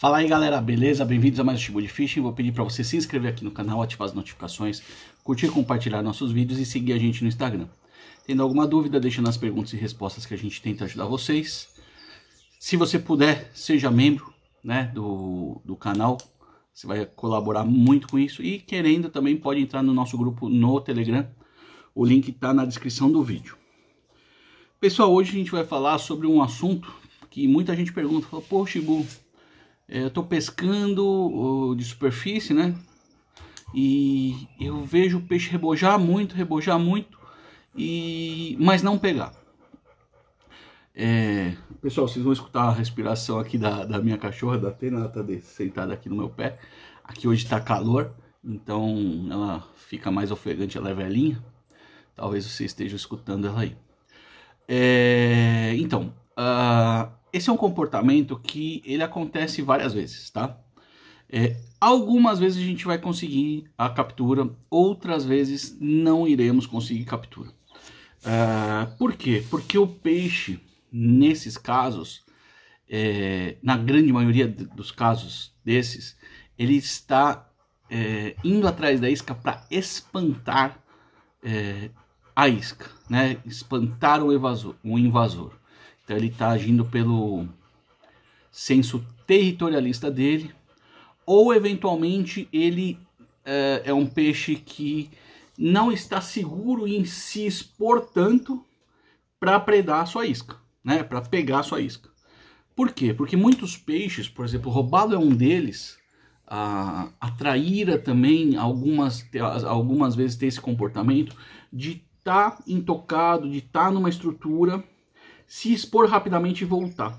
Fala aí galera, beleza? Bem-vindos a mais um Tibo de Fishing. Vou pedir para você se inscrever aqui no canal, ativar as notificações, curtir e compartilhar nossos vídeos e seguir a gente no Instagram. Tendo alguma dúvida, deixa nas perguntas e respostas que a gente tenta ajudar vocês. Se você puder, seja membro né, do, do canal, você vai colaborar muito com isso. E querendo também pode entrar no nosso grupo no Telegram, o link está na descrição do vídeo. Pessoal, hoje a gente vai falar sobre um assunto que muita gente pergunta, fala, pô Chibu, é, eu estou pescando de superfície, né? E eu vejo o peixe rebojar muito, rebojar muito, e mas não pegar. É... Pessoal, vocês vão escutar a respiração aqui da, da minha cachorra, da Atena, né? ela está sentada aqui no meu pé. Aqui hoje está calor, então ela fica mais ofegante, ela é velhinha. Talvez você esteja escutando ela aí. É... Então, esse é um comportamento que ele acontece várias vezes, tá? É, algumas vezes a gente vai conseguir a captura, outras vezes não iremos conseguir captura. Uh, por quê? Porque o peixe, nesses casos, é, na grande maioria dos casos desses, ele está é, indo atrás da isca para espantar é, a isca, né? espantar o, evasor, o invasor. Então ele está agindo pelo senso territorialista dele, ou eventualmente ele é, é um peixe que não está seguro em se expor tanto para predar a sua isca, né? para pegar a sua isca. Por quê? Porque muitos peixes, por exemplo, roubado é um deles, a, a traíra também, algumas, algumas vezes tem esse comportamento de estar tá intocado, de estar tá numa estrutura se expor rapidamente e voltar.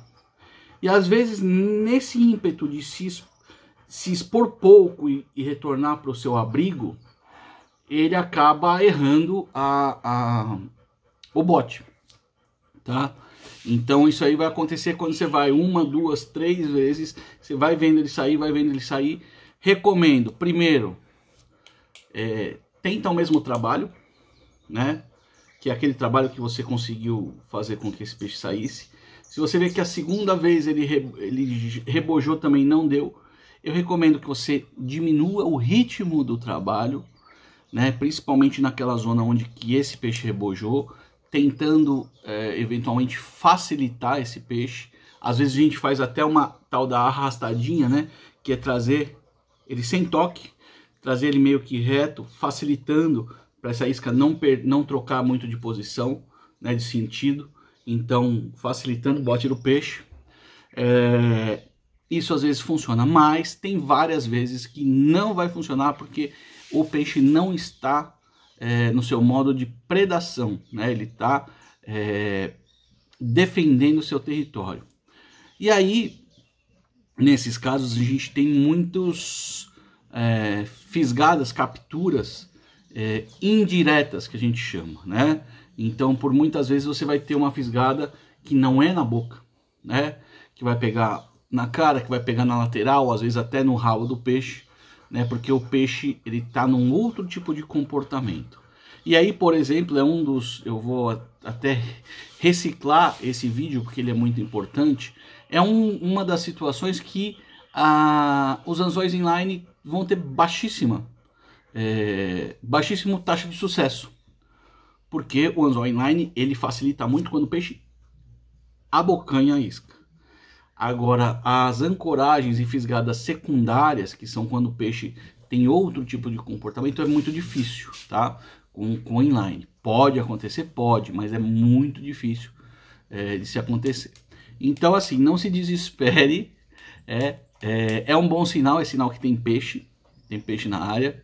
E às vezes, nesse ímpeto de se, se expor pouco e, e retornar para o seu abrigo, ele acaba errando a, a, o bote, tá? Então isso aí vai acontecer quando você vai uma, duas, três vezes, você vai vendo ele sair, vai vendo ele sair. Recomendo, primeiro, é, tenta o mesmo trabalho, né? que é aquele trabalho que você conseguiu fazer com que esse peixe saísse. Se você vê que a segunda vez ele, re, ele rebojou também não deu, eu recomendo que você diminua o ritmo do trabalho, né? principalmente naquela zona onde que esse peixe rebojou, tentando é, eventualmente facilitar esse peixe. Às vezes a gente faz até uma tal da arrastadinha, né? que é trazer ele sem toque, trazer ele meio que reto, facilitando para essa isca não, não trocar muito de posição, né, de sentido. Então, facilitando, bote do peixe. É, isso às vezes funciona, mas tem várias vezes que não vai funcionar porque o peixe não está é, no seu modo de predação, né? ele está é, defendendo o seu território. E aí, nesses casos, a gente tem muitos é, fisgadas, capturas é, indiretas que a gente chama, né? Então, por muitas vezes você vai ter uma fisgada que não é na boca, né? Que vai pegar na cara, que vai pegar na lateral, às vezes até no rabo do peixe, né? Porque o peixe ele tá num outro tipo de comportamento. E aí, por exemplo, é um dos, eu vou até reciclar esse vídeo porque ele é muito importante. É um, uma das situações que ah, os anzóis inline vão ter baixíssima é, baixíssima taxa de sucesso, porque o anzol inline ele facilita muito quando o peixe abocanha a isca. Agora, as ancoragens e fisgadas secundárias, que são quando o peixe tem outro tipo de comportamento, é muito difícil, tá? Com, com inline. Pode acontecer? Pode, mas é muito difícil é, de se acontecer. Então, assim, não se desespere. É, é, é um bom sinal, é sinal que tem peixe, tem peixe na área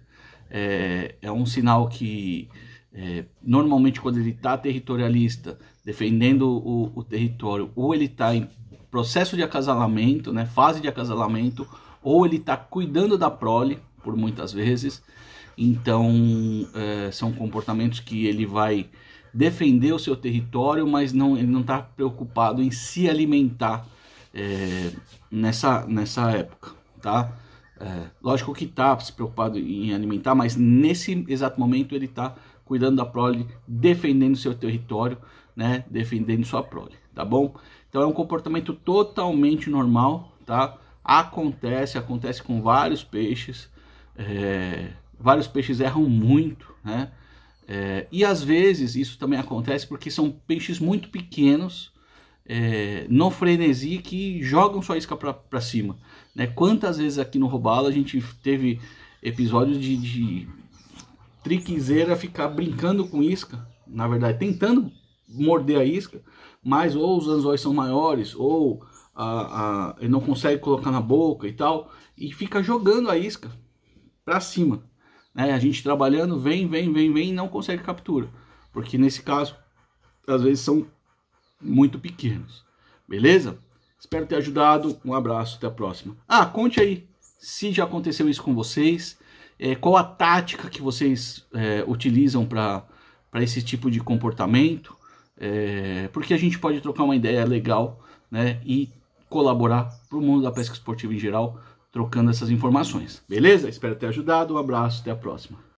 é, é um sinal que é, normalmente quando ele está territorialista, defendendo o, o território, ou ele está em processo de acasalamento, né, fase de acasalamento, ou ele está cuidando da prole, por muitas vezes. Então, é, são comportamentos que ele vai defender o seu território, mas não, ele não está preocupado em se alimentar é, nessa, nessa época, tá? É, lógico que está se preocupado em alimentar, mas nesse exato momento ele está cuidando da prole, defendendo seu território, né? Defendendo sua prole, tá bom? Então é um comportamento totalmente normal, tá? Acontece, acontece com vários peixes. É, vários peixes erram muito, né? É, e às vezes isso também acontece porque são peixes muito pequenos é, no frenesi que jogam sua isca para cima. Né? Quantas vezes aqui no Robalo a gente teve episódios de, de ficar brincando com isca, na verdade, tentando morder a isca, mas ou os anzóis são maiores, ou a, a, ele não consegue colocar na boca e tal, e fica jogando a isca para cima. Né? A gente trabalhando, vem, vem, vem, vem e não consegue captura. Porque nesse caso, às vezes são muito pequenos. Beleza? Espero ter ajudado. Um abraço, até a próxima. Ah, conte aí se já aconteceu isso com vocês. É, qual a tática que vocês é, utilizam para esse tipo de comportamento? É, porque a gente pode trocar uma ideia legal né, e colaborar para o mundo da pesca esportiva em geral, trocando essas informações. Beleza? Espero ter ajudado. Um abraço, até a próxima.